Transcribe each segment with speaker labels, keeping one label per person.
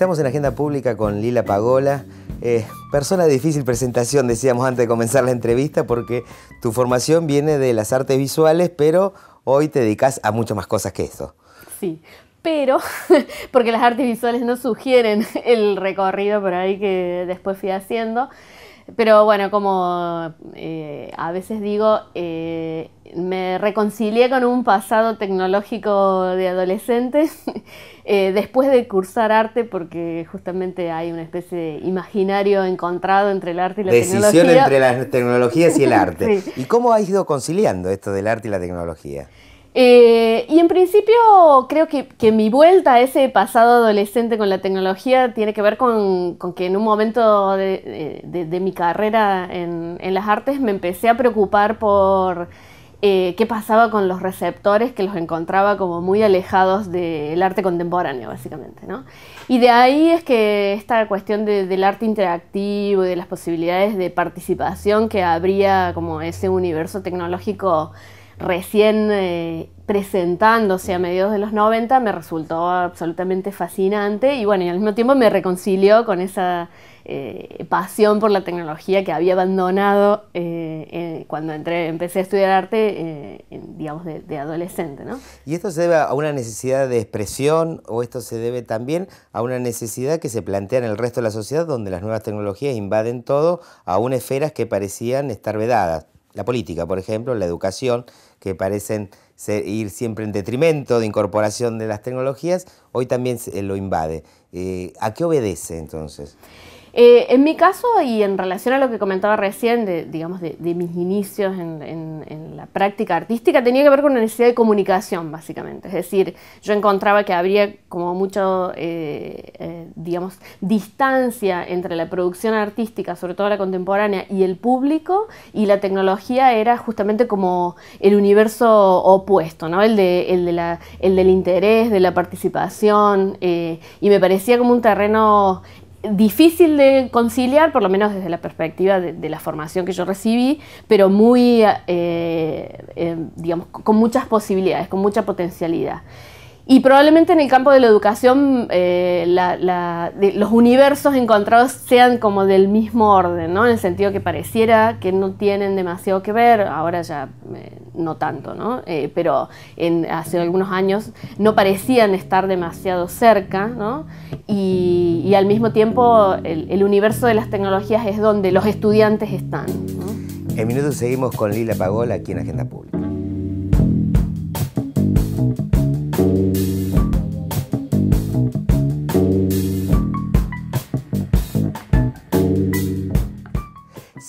Speaker 1: Estamos en Agenda Pública con Lila Pagola. Eh, persona difícil presentación, decíamos antes de comenzar la entrevista, porque tu formación viene de las artes visuales, pero hoy te dedicas a mucho más cosas que eso.
Speaker 2: Sí, pero porque las artes visuales no sugieren el recorrido por ahí que después fui haciendo. Pero bueno, como eh, a veces digo, eh, me reconcilié con un pasado tecnológico de adolescente eh, después de cursar arte, porque justamente hay una especie de imaginario encontrado entre el arte y la tecnología. Decisión entre
Speaker 1: las tecnologías y el arte. ¿Y cómo ha ido conciliando esto del arte y la tecnología?
Speaker 2: Eh, y en principio creo que, mi vuelta a ese pasado adolescente con la tecnología tiene que ver con, que en un momento de, mi carrera en, las artes me empecé a preocupar por eh, qué pasaba con los receptores que los encontraba como muy alejados del arte contemporáneo, básicamente. Y de ahí es que esta cuestión del arte interactivo y de las posibilidades de participación que habría como ese universo tecnológico recién eh, presentándose a mediados de los 90 me resultó absolutamente fascinante y bueno, al mismo tiempo me reconcilió con esa eh, pasión por la tecnología que había abandonado eh, cuando entré, empecé a estudiar arte, digamos, de, adolescente.
Speaker 1: ¿Y esto se debe a una necesidad de expresión o esto se debe también a una necesidad que se plantea en el resto de la sociedad donde las nuevas tecnologías invaden todo, aún esferas que parecían estar vedadas? la política, por ejemplo, la educación, que parecen ir siempre en detrimento de incorporación de las tecnologías, hoy también eh, lo invade. Eh, ¿A qué obedece entonces?
Speaker 2: Eh, en mi caso y en relación a lo que comentaba recién, de, digamos, de, mis inicios en, la práctica artística, tenía que ver con la necesidad de comunicación, básicamente. Es decir, yo encontraba que habría como mucho, eh, eh, digamos, distancia entre la producción artística, sobre todo la contemporánea, y el público, y la tecnología era justamente como el universo opuesto, ¿no? El, el, el del interés, de la participación, y me parecía como un terreno difícil de conciliar, por lo menos desde la perspectiva de, la formación que yo recibí, pero muy, eh, eh, digamos, con muchas posibilidades, con mucha potencialidad. Y probablemente en el campo de la educación eh, los universos encontrados sean como del mismo orden, En el sentido que pareciera que no tienen demasiado que ver, ahora ya no tanto, ¿no? Eh, pero en, hace algunos años no parecían estar demasiado cerca, ¿no? y, al mismo tiempo el, universo de las tecnologías es donde los estudiantes están.
Speaker 1: En minutos seguimos con Lila Pagola aquí en Agenda Pública.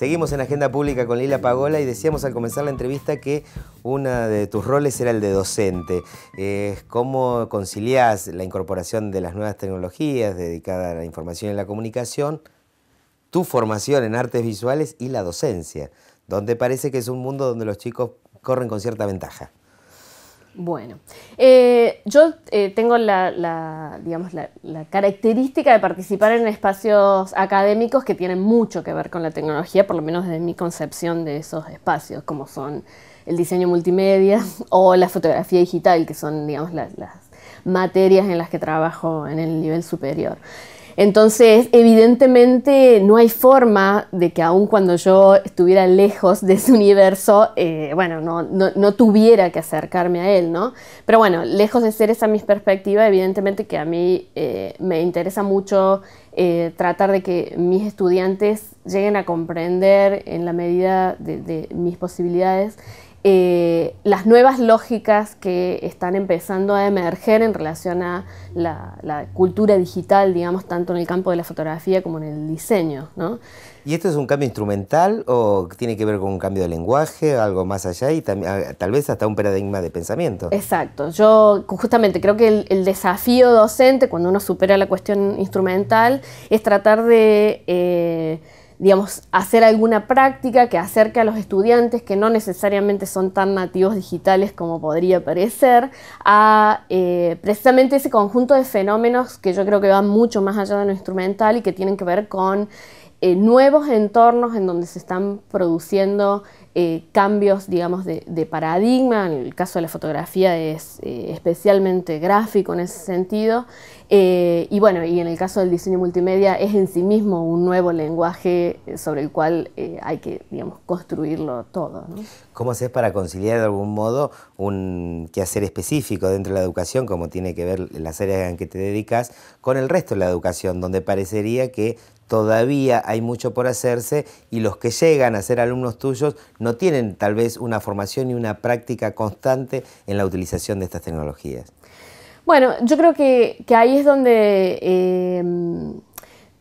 Speaker 1: Seguimos en Agenda Pública con Lila Pagola y decíamos al comenzar la entrevista que uno de tus roles era el de docente. Eh, ¿Cómo conciliás la incorporación de las nuevas tecnologías dedicadas a la información y la comunicación, tu formación en artes visuales y la docencia, donde parece que es un mundo donde los chicos corren con cierta ventaja?
Speaker 2: Bueno, eh, yo eh, tengo la, característica de participar en espacios académicos que tienen mucho que ver con la tecnología, por lo menos desde mi concepción de esos espacios, como son el diseño multimedia o la fotografía digital, que son digamos, las materias en las que trabajo en el nivel superior. Entonces, evidentemente no hay forma de que aun cuando yo estuviera lejos de ese universo, eh, bueno, no, no, tuviera que acercarme a él, ¿no? Pero bueno, lejos de ser esa mi perspectiva, evidentemente que a mí eh, me interesa mucho eh, tratar de que mis estudiantes lleguen a comprender en la medida de mis posibilidades eh, las nuevas lógicas que están empezando a emerger en relación a la, cultura digital, digamos, tanto en el campo de la fotografía como en el diseño.
Speaker 1: ¿Y esto es un cambio instrumental o tiene que ver con un cambio de lenguaje, algo más allá y ah, tal vez hasta un paradigma de pensamiento?
Speaker 2: Exacto. Yo justamente creo que el, desafío docente, cuando uno supera la cuestión instrumental, es tratar de... Eh, digamos, hacer alguna práctica que acerque a los estudiantes que no necesariamente son tan nativos digitales como podría parecer, a eh, precisamente ese conjunto de fenómenos que yo creo que van mucho más allá de lo instrumental y que tienen que ver con eh, nuevos entornos en donde se están produciendo eh, cambios, digamos, de, paradigma. En el caso de la fotografía es eh, especialmente gráfico en ese sentido. y bueno, y en el caso del diseño multimedia es en sí mismo un nuevo lenguaje sobre el cual hay que, digamos, construirlo todo. ¿no?
Speaker 1: ¿Cómo haces para conciliar de algún modo un quehacer específico dentro de la educación, como tiene que ver las áreas en que te dedicas, con el resto de la educación, donde parecería que todavía hay mucho por hacerse y los que llegan a ser alumnos tuyos no tienen tal vez una formación y una práctica constante en la utilización de estas tecnologías.
Speaker 2: Bueno, yo creo que, ahí es donde eh,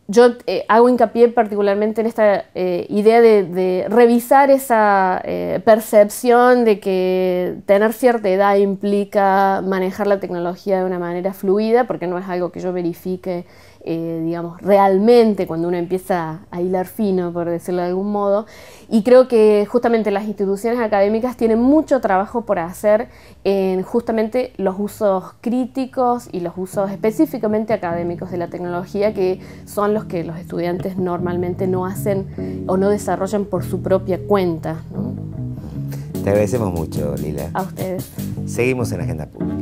Speaker 2: yo eh, hago hincapié particularmente en esta eh, idea de, revisar esa percepción de que tener cierta edad implica manejar la tecnología de una manera fluida, porque no es algo que yo verifique eh, digamos, realmente cuando uno empieza a hilar fino, por decirlo de algún modo. Y creo que justamente las instituciones académicas tienen mucho trabajo por hacer en justamente los usos críticos y los usos específicamente académicos de la tecnología, que son los que los estudiantes normalmente no hacen o no desarrollan por su propia cuenta.
Speaker 1: Te agradecemos mucho, Lila. A ustedes. Seguimos en Agenda Pública.